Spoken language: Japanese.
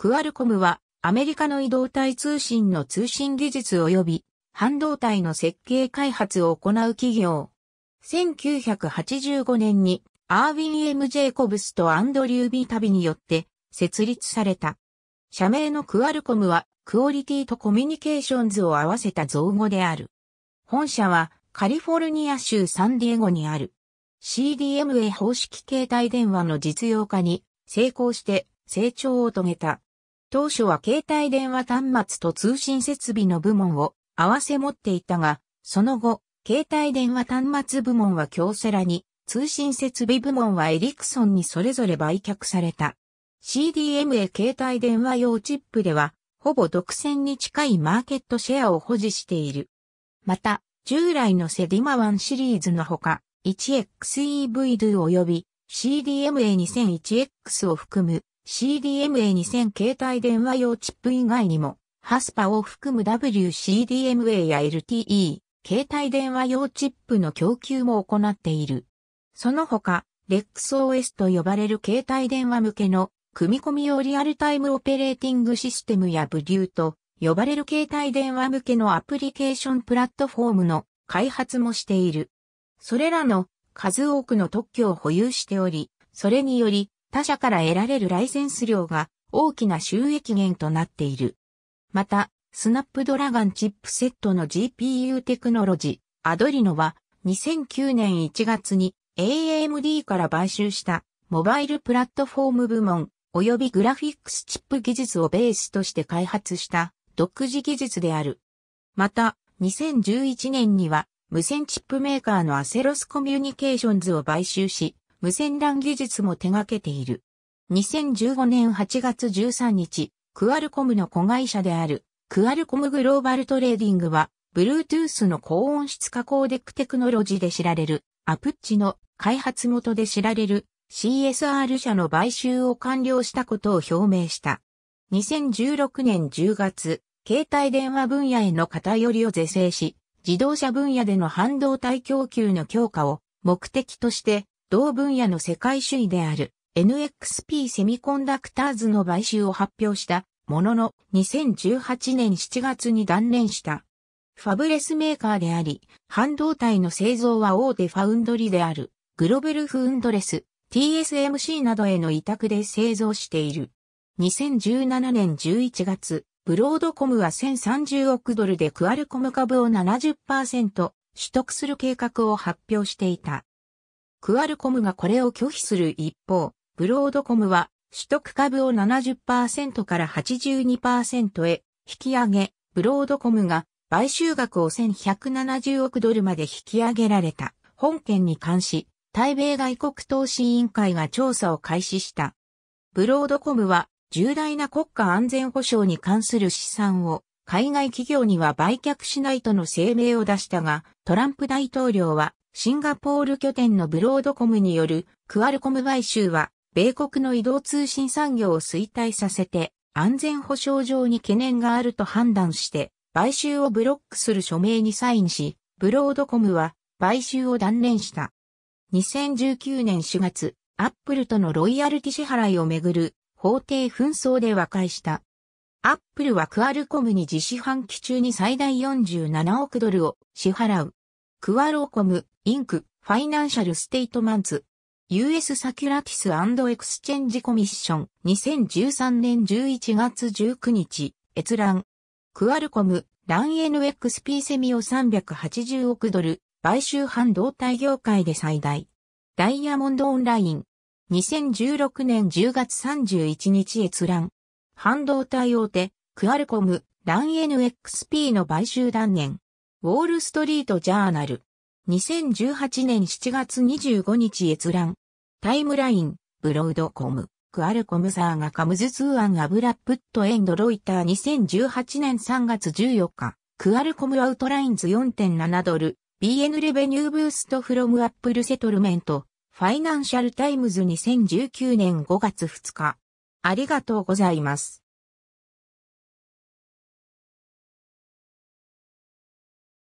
クアルコムはアメリカの移動体通信の通信技術及び半導体の設計開発を行う企業。1985年にアーウィン・ M・ ジェイコブスとアンドリュー・ビータビによって設立された。社名のクアルコムはクオリティとコミュニケーションズを合わせた造語である。本社はカリフォルニア州サンディエゴにある。CDMA 方式携帯電話の実用化に成功して成長を遂げた。当初は携帯電話端末と通信設備の部門を合わせ持っていたが、その後、携帯電話端末部門は京セラに、通信設備部門はエリクソンにそれぞれ売却された。CDMA 携帯電話用チップでは、ほぼ独占に近いマーケットシェアを保持している。また、従来のセディマワンシリーズのほか、1 x e v d 及び CDMA2001X を含む CDMA2000 携帯電話用チップ以外にも、ハスパを含む WCDMA や LTE、携帯電話用チップの供給も行っている。その他、RexOS と呼ばれる携帯電話向けの組み込み用リアルタイムオペレーティングシステムやブリューと呼ばれる携帯電話向けのアプリケーションプラットフォームの開発もしている。それらの数多くの特許を保有しており、それにより他社から得られるライセンス料が大きな収益源となっている。また、スナップドラガンチップセットの GPU テクノロジー、アドリノは2009年1月に AMD から買収したモバイルプラットフォーム部門及びグラフィックスチップ技術をベースとして開発した独自技術である。また、2011年には無線チップメーカーのアセロスコミュニケーションズを買収し、無線 LAN 技術も手掛けている。2015年8月13日、クアルコムの子会社である、クアルコムグローバルトレーディングは、Bluetooth の高音質加工デックテクノロジーで知られる、アプッチの開発元で知られる CSR 社の買収を完了したことを表明した。2016年10月、携帯電話分野への偏りを是正し、自動車分野での半導体供給の強化を目的として同分野の世界主義である NXP セミコンダクターズの買収を発表したものの2018年7月に断念した。ファブレスメーカーであり、半導体の製造は大手ファウンドリであるグロベルフウンドレス TSMC などへの委託で製造している。2017年11月、ブロードコムは1030億ドルでクアルコム株を70%取得する計画を発表していた。クアルコムがこれを拒否する一方、ブロードコムは取得株を70%から82%へ引き上げ、ブロードコムが買収額を1170億ドルまで引き上げられた。本件に関し、対米外国投資委員会が調査を開始した。ブロードコムは重大な国家安全保障に関する資産を海外企業には売却しないとの声明を出したが、トランプ大統領はシンガポール拠点のブロードコムによるクアルコム買収は、米国の移動通信産業を衰退させて、安全保障上に懸念があると判断して、買収をブロックする署名にサインし、ブロードコムは買収を断念した。2019年4月、アップルとのロイヤルティ支払いをめぐる法廷紛争で和解した。アップルはクアルコムに自主半期中に最大47億ドルを支払う。クアローコム、インク、ファイナンシャルステートマンツ、US サキュラティスエクスチェンジコミッション、2013年11月19日、閲覧。クアルコム、ラン NXP セミを380億ドル、買収半導体業界で最大。ダイヤモンドオンライン。2016年10月31日閲覧。半導体大手、クアルコム、ラン NXP の買収断念。ウォールストリートジャーナル。2018年7月25日閲覧。タイムライン、ブロードコム、クアルコムサーガカムズツーアンアブラップットエンドロイター2018年3月14日、クアルコムアウトラインズ4.7ドル、BN レベニューブーストフロムアップルセトルメント、ファイナンシャルタイムズ2019年5月2日。ありがとうございます。